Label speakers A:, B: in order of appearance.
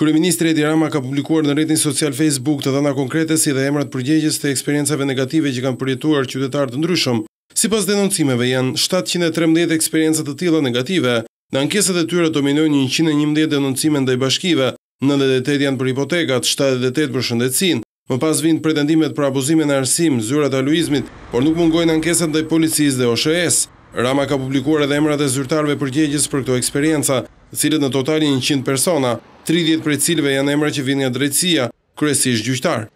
A: Kryeministri Edi Rama ka publikuar në rrjetin social Facebook të dhëna konkrete si dhe emrat përgjegjës të eksperiencave negative që kanë përjetuar qytetarë të ndryshëm. Sipas denoncimeve janë 713 eksperienca të tilla negative. Në ankesat e tyre dominojnë 111 denoncime ndaj bashkive, 98 janë për hipotekat, 78 për shëndetësinë. Më pas vijnë pretendimet për abuzimin në arsim, zyrat e aluizmit, por nuk mungojnë ankesat ndaj policisë dhe OSHE-s. Rama ka publikuar edhe emrat e zyrtarëve përgjegjës për këto eksperienca, të cilët në total janë 100 persona. 30 për cilve janë emra që vinë nga drejtësia, kryesisht gjyqtarë.